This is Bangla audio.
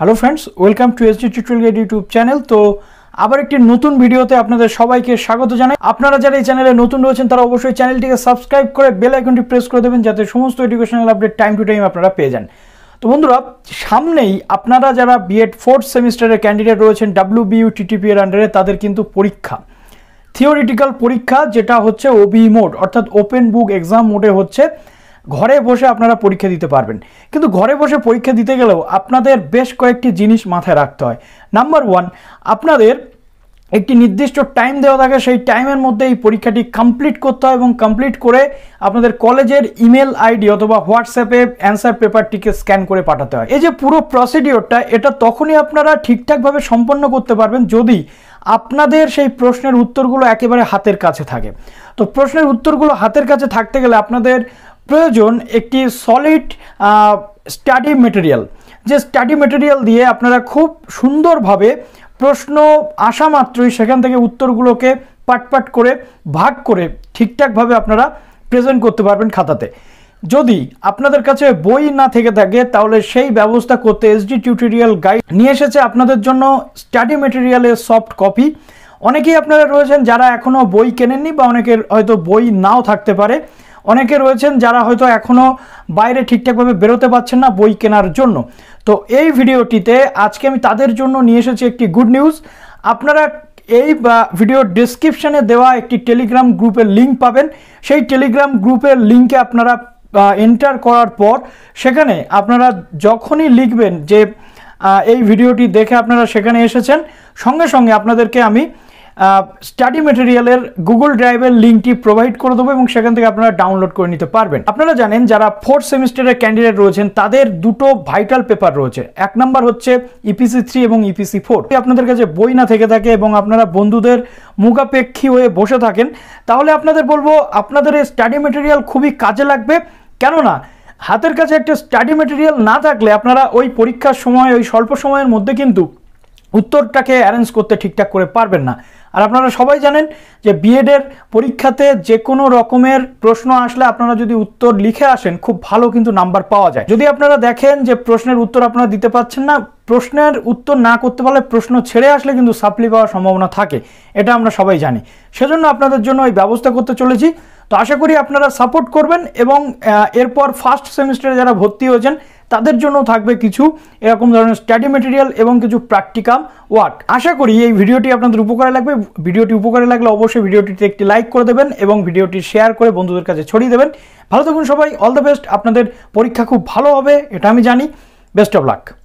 hello friends welcome to SD tutorial guide YouTube channel তো আবার একটি নতুন ভিডিওতে আপনাদের সবাইকে স্বাগত জানাই আপনারা যারা এই চ্যানেলে নতুন রয়েছেন তারা অবশ্যই চ্যানেলটিকে সাবস্ক্রাইব করে বেল আইকনটি প্রেস করে দেবেন যাতে সমস্ত educational update time to time আপনারা পেয়ে যান তো বন্ধুরা সামনেই আপনারা যারা বিএড ফোর্থ সেমিস্টারের ক্যান্ডিডেট রয়েছেন ডাব্লিউ বিউ টিটিপি এর আন্ডারে তাদের কিন্তু পরীক্ষা থিওরিটিক্যাল পরীক্ষা যেটা হচ্ছে ওবি মোড e অর্থাৎ ওপেন বুক এক্সাম মোডে হচ্ছে ঘরে বসে আপনারা পরীক্ষা দিতে পারবেন কিন্তু ঘরে বসে পরীক্ষা দিতে গেলেও আপনাদের বেশ কয়েকটি জিনিস মাথায় রাখতে হয় নাম্বার ওয়ান আপনাদের একটি নির্দিষ্ট টাইম দেওয়া থাকে সেই টাইমের মধ্যে এই পরীক্ষাটি কমপ্লিট করতে হয় এবং কমপ্লিট করে আপনাদের কলেজের ইমেল আইডি অথবা হোয়াটসঅ্যাপে অ্যান্সার পেপারটিকে স্ক্যান করে পাঠাতে হয় এই যে পুরো প্রসিডিওরটা এটা তখনই আপনারা ঠিকঠাকভাবে সম্পন্ন করতে পারবেন যদি আপনাদের সেই প্রশ্নের উত্তরগুলো একেবারে হাতের কাছে থাকে তো প্রশ্নের উত্তরগুলো হাতের কাছে থাকতে গেলে আপনাদের প্রয়োজন একটি সলিড স্টাডি মেটেরিয়াল যে স্টাডি মেটেরিয়াল দিয়ে আপনারা খুব সুন্দরভাবে প্রশ্ন আসা মাত্রই সেখান থেকে উত্তরগুলোকে পাটপাট করে ভাগ করে ঠিকঠাকভাবে আপনারা প্রেজেন্ট করতে পারবেন খাতাতে যদি আপনাদের কাছে বই না থেকে থাকে তাহলে সেই ব্যবস্থা করতে এসডি টিউটোরিয়াল গাইড নিয়ে এসেছে আপনাদের জন্য স্টাডি মেটেরিয়ালের সফট কপি অনেকেই আপনারা রয়েছেন যারা এখনও বই কেনেননি বা অনেকের হয়তো বই নাও থাকতে পারে অনেকে রয়েছেন যারা হয়তো এখনও বাইরে ঠিকঠাকভাবে বেরোতে পারছেন না বই কেনার জন্য তো এই ভিডিওটিতে আজকে আমি তাদের জন্য নিয়ে এসেছি একটি গুড নিউজ আপনারা এই ভিডিও ডিসক্রিপশানে দেওয়া একটি টেলিগ্রাম গ্রুপের লিঙ্ক পাবেন সেই টেলিগ্রাম গ্রুপের লিঙ্কে আপনারা এন্টার করার পর সেখানে আপনারা যখনই লিখবেন যে এই ভিডিওটি দেখে আপনারা সেখানে এসেছেন সঙ্গে সঙ্গে আপনাদেরকে আমি স্টাডি মেটেরিয়ালের গুগল ড্রাইভের লিঙ্কটি প্রোভাইড করে দেবো এবং সেখান থেকে আপনারা ডাউনলোড করে নিতে পারবেন আপনারা জানেন যারা ফোর্থ সেমিস্টারের ক্যান্ডিডেট রয়েছেন তাদের দুটো ভাইটাল পেপার রয়েছে এক নাম্বার হচ্ছে ইপিসি e থ্রি এবং ইপিসি e ফোর আপনাদের কাছে বই না থেকে থাকে এবং আপনারা বন্ধুদের মুখাপেক্ষী হয়ে বসে থাকেন তাহলে আপনাদের বলবো আপনাদের এই স্টাডি মেটেরিয়াল খুবই কাজে লাগবে কেননা হাতের কাছে একটা স্টাডি মেটেরিয়াল না থাকলে আপনারা ওই পরীক্ষার সময় ওই স্বল্প সময়ের মধ্যে কিন্তু উত্তরটাকে অ্যারেঞ্জ করতে ঠিকঠাক করে পারবেন না আর আপনারা সবাই জানেন যে বিএডের পরীক্ষাতে যে কোনো রকমের প্রশ্ন আসলে আপনারা যদি উত্তর লিখে আসেন খুব ভালো কিন্তু নাম্বার পাওয়া যায় যদি আপনারা দেখেন যে প্রশ্নের উত্তর আপনারা দিতে পারছেন না প্রশ্নের উত্তর না করতে পারলে প্রশ্ন ছেড়ে আসলে কিন্তু সাপ্লি পাওয়ার সম্ভাবনা থাকে এটা আমরা সবাই জানি সেজন্য আপনাদের জন্য এই ব্যবস্থা করতে চলেছি তো আশা করি আপনারা সাপোর্ট করবেন এবং এরপর ফার্স্ট সেমিস্টারে যারা ভর্তি হয়েছেন তাদের জন্য থাকবে কিছু এরকম ধরনের স্টাডি মেটেরিয়াল এবং কিছু প্র্যাকটিক্যাল ওয়ার্ক আশা করি এই ভিডিওটি আপনাদের উপকারে লাগবে ভিডিওটি উপকারে লাগলে অবশ্যই ভিডিওটিতে একটি লাইক করে দেবেন এবং ভিডিওটি শেয়ার করে বন্ধুদের কাছে ছড়িয়ে দেবেন ভালো থাকুন সবাই অল দ্য বেস্ট আপনাদের পরীক্ষা খুব ভালো হবে এটা আমি জানি বেস্ট অফ লাক